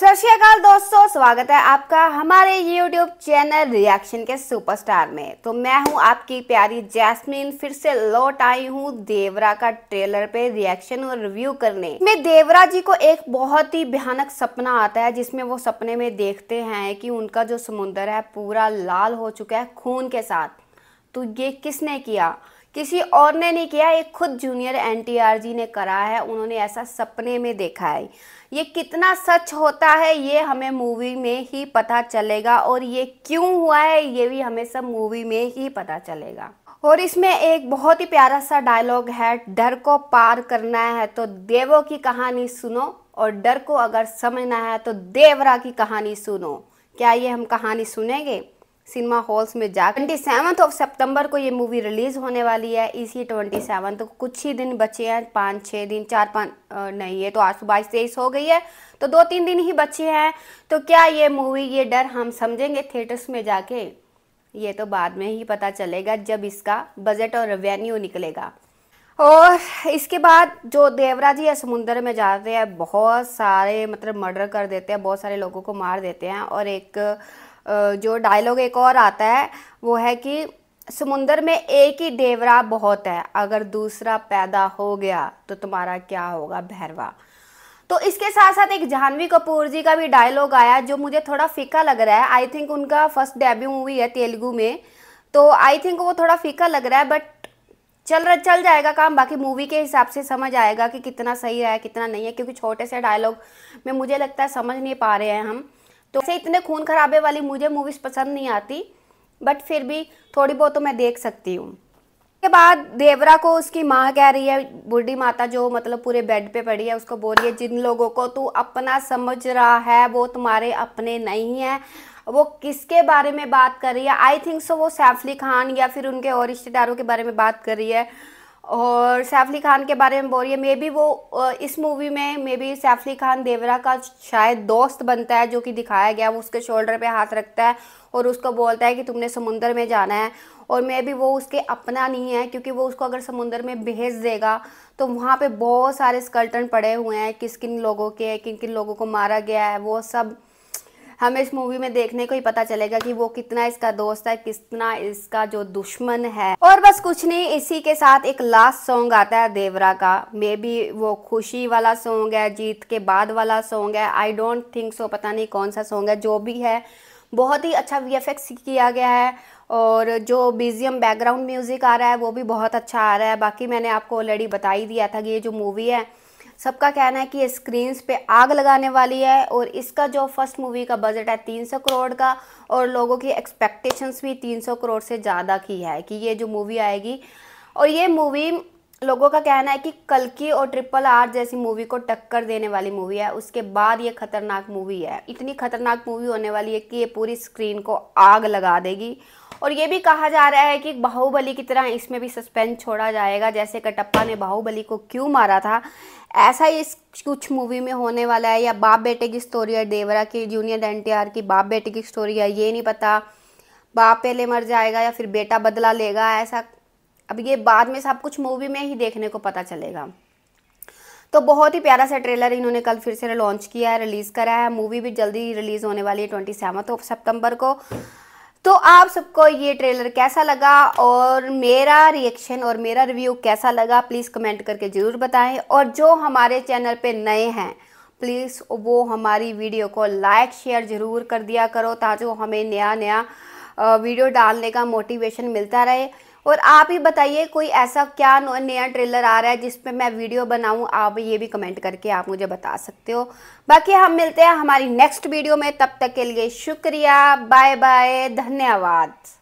सत श्रीकाल दोस्तों स्वागत है आपका हमारे YouTube चैनल रिएक्शन के सुपरस्टार में तो मैं हूं आपकी प्यारी जैस्मिन फिर से लौट आई हूं देवरा का ट्रेलर पे रिएक्शन और रिव्यू करने में देवरा जी को एक बहुत ही भयानक सपना आता है जिसमें वो सपने में देखते हैं कि उनका जो समुंदर है पूरा लाल हो चुका है खून के साथ तो ये किसने किया किसी और ने नहीं किया ये खुद जूनियर एन जी ने करा है उन्होंने ऐसा सपने में देखा है ये कितना सच होता है ये हमें मूवी में ही पता चलेगा और ये क्यों हुआ है ये भी हमें सब मूवी में ही पता चलेगा और इसमें एक बहुत ही प्यारा सा डायलॉग है डर को पार करना है तो देवों की कहानी सुनो और डर को अगर समझना है तो देवरा की कहानी सुनो क्या ये हम कहानी सुनेंगे सिनेमा हॉल्स में जा ट्वेंटी सेवन्थ ऑफ सितंबर को ये मूवी रिलीज़ होने वाली है इसी ट्वेंटी सेवन्थ को कुछ ही दिन बचे हैं पाँच छः दिन चार पाँच नहीं है तो आज सुबह बाईस तेईस हो गई है तो दो तीन दिन ही बचे हैं तो क्या ये मूवी ये डर हम समझेंगे थिएटर्स में जाके ये तो बाद में ही पता चलेगा जब इसका बजट और रेवेन्यू निकलेगा और इसके बाद जो देवराज जी समुंदर में जाते हैं बहुत सारे मतलब मर्डर कर देते हैं बहुत सारे लोगों को मार देते हैं और एक जो डायलॉग एक और आता है वो है कि समुंदर में एक ही देवरा बहुत है अगर दूसरा पैदा हो गया तो तुम्हारा क्या होगा भैरवा तो इसके साथ साथ एक जाह्नवी कपूर जी का भी डायलॉग आया जो मुझे थोड़ा फीका लग रहा है आई थिंक उनका फर्स्ट डेब्यू मूवी है तेलुगू में तो आई थिंक वो थोड़ा फीका लग रहा है बट चल रहा चल जाएगा काम बाकी मूवी के हिसाब से समझ आएगा कि कितना सही है कितना नहीं है क्योंकि छोटे से डायलॉग में मुझे लगता है समझ नहीं पा रहे हैं हम तो ऐसे इतने खून खराबे वाली मुझे मूवीज़ पसंद नहीं आती बट फिर भी थोड़ी बहुत तो मैं देख सकती हूँ उसके बाद देवरा को उसकी माँ कह रही है बूढ़ी माता जो मतलब पूरे बेड पे पड़ी है उसको बोल रही है जिन लोगों को तू अपना समझ रहा है वो तुम्हारे अपने नहीं है वो किसके बारे में बात कर रही है आई थिंक सो वो सैफली खान या फिर उनके और रिश्तेदारों के बारे में बात कर रही है और सैफ अली खान के बारे में बोल रही है मे बी वो इस मूवी में मे बी सैफ अली खान देवरा का शायद दोस्त बनता है जो कि दिखाया गया वो उसके शोल्डर पे हाथ रखता है और उसको बोलता है कि तुमने समुंदर में जाना है और मे बी वो उसके अपना नहीं है क्योंकि वो उसको अगर समुंदर में भेज देगा तो वहाँ पे बहुत सारे स्कल्टन पड़े हुए हैं किस किन लोगों के किन किन लोगों को मारा गया है वो सब हमें इस मूवी में देखने को ही पता चलेगा कि वो कितना इसका दोस्त है कितना इसका जो दुश्मन है और बस कुछ नहीं इसी के साथ एक लास्ट सॉन्ग आता है देवरा का मे बी वो खुशी वाला सॉन्ग है जीत के बाद वाला सॉन्ग है आई डोंट थिंक सो पता नहीं कौन सा सॉन्ग है जो भी है बहुत ही अच्छा वी किया गया है और जो बीजीएम बैकग्राउंड म्यूज़िक आ रहा है वो भी बहुत अच्छा आ रहा है बाकी मैंने आपको ऑलरेडी बता ही दिया था कि ये जो मूवी है सबका कहना है कि ये स्क्रीन पे आग लगाने वाली है और इसका जो फर्स्ट मूवी का बजट है 300 करोड़ का और लोगों की एक्सपेक्टेशंस भी 300 करोड़ से ज़्यादा की है कि ये जो मूवी आएगी और ये मूवी लोगों का कहना है कि कलकी और ट्रिपल आर जैसी मूवी को टक्कर देने वाली मूवी है उसके बाद ये खतरनाक मूवी है इतनी खतरनाक मूवी होने वाली है कि ये पूरी स्क्रीन को आग लगा देगी और ये भी कहा जा रहा है कि बाहुबली की तरह इसमें भी सस्पेंस छोड़ा जाएगा जैसे कटप्पा ने बाहुबली को क्यों मारा था ऐसा ही इस कुछ मूवी में होने वाला है या बाप बेटे की स्टोरी है देवरा की जूनियर एन की बाप बेटे की स्टोरी है ये नहीं पता बाप पहले मर जाएगा या फिर बेटा बदला लेगा ऐसा अब ये बाद में सब कुछ मूवी में ही देखने को पता चलेगा तो बहुत ही प्यारा सा ट्रेलर इन्होंने कल फिर से लॉन्च किया है रिलीज़ करा है मूवी भी जल्दी रिलीज़ होने वाली है ट्वेंटी सेवन सितंबर को तो आप सबको ये ट्रेलर कैसा लगा और मेरा रिएक्शन और मेरा रिव्यू कैसा लगा प्लीज़ कमेंट करके ज़रूर बताएं और जो हमारे चैनल पे नए हैं प्लीज़ वो हमारी वीडियो को लाइक शेयर ज़रूर कर दिया करो ताकि हमें नया नया वीडियो डालने का मोटिवेशन मिलता रहे और आप ही बताइए कोई ऐसा क्या नया ट्रेलर आ रहा है जिस पे मैं वीडियो बनाऊं आप ये भी कमेंट करके आप मुझे बता सकते हो बाकी हम मिलते हैं हमारी नेक्स्ट वीडियो में तब तक के लिए शुक्रिया बाय बाय धन्यवाद